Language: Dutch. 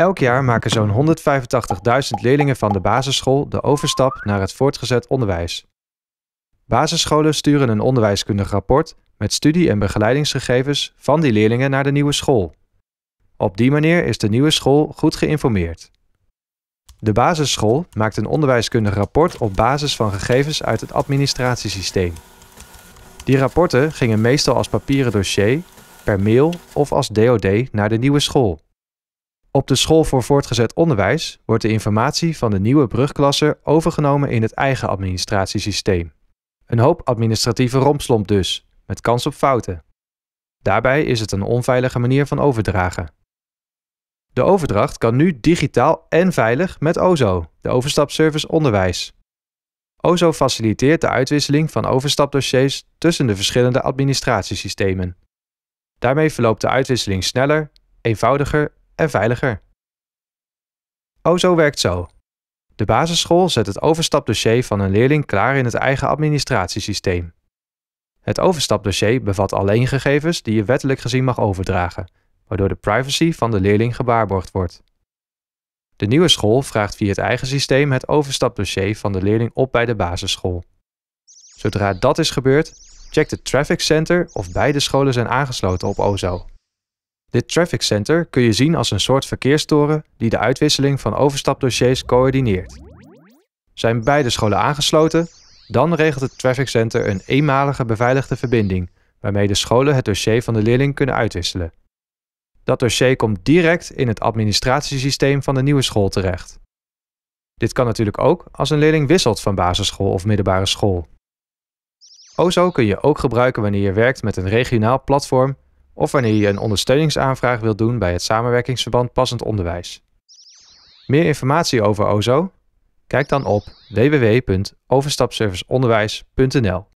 Elk jaar maken zo'n 185.000 leerlingen van de basisschool de overstap naar het voortgezet onderwijs. Basisscholen sturen een onderwijskundig rapport met studie- en begeleidingsgegevens van die leerlingen naar de nieuwe school. Op die manier is de nieuwe school goed geïnformeerd. De basisschool maakt een onderwijskundig rapport op basis van gegevens uit het administratiesysteem. Die rapporten gingen meestal als papieren dossier, per mail of als DOD naar de nieuwe school. Op de School voor Voortgezet Onderwijs wordt de informatie van de nieuwe brugklasse overgenomen in het eigen administratiesysteem. Een hoop administratieve rompslomp dus, met kans op fouten. Daarbij is het een onveilige manier van overdragen. De overdracht kan nu digitaal en veilig met OZO, de overstapservice onderwijs. OZO faciliteert de uitwisseling van overstapdossiers tussen de verschillende administratiesystemen. Daarmee verloopt de uitwisseling sneller, eenvoudiger veiliger. OZO oh, werkt zo. De basisschool zet het overstapdossier van een leerling klaar in het eigen administratiesysteem. Het overstapdossier bevat alleen gegevens die je wettelijk gezien mag overdragen, waardoor de privacy van de leerling gewaarborgd wordt. De nieuwe school vraagt via het eigen systeem het overstapdossier van de leerling op bij de basisschool. Zodra dat is gebeurd, checkt het Traffic Center of beide scholen zijn aangesloten op OZO. Dit traffic center kun je zien als een soort verkeerstoren die de uitwisseling van overstapdossiers coördineert. Zijn beide scholen aangesloten, dan regelt het traffic center een eenmalige beveiligde verbinding waarmee de scholen het dossier van de leerling kunnen uitwisselen. Dat dossier komt direct in het administratiesysteem van de nieuwe school terecht. Dit kan natuurlijk ook als een leerling wisselt van basisschool of middelbare school. OZO kun je ook gebruiken wanneer je werkt met een regionaal platform of wanneer je een ondersteuningsaanvraag wilt doen bij het Samenwerkingsverband Passend Onderwijs. Meer informatie over OZO? Kijk dan op www.overstapserviceonderwijs.nl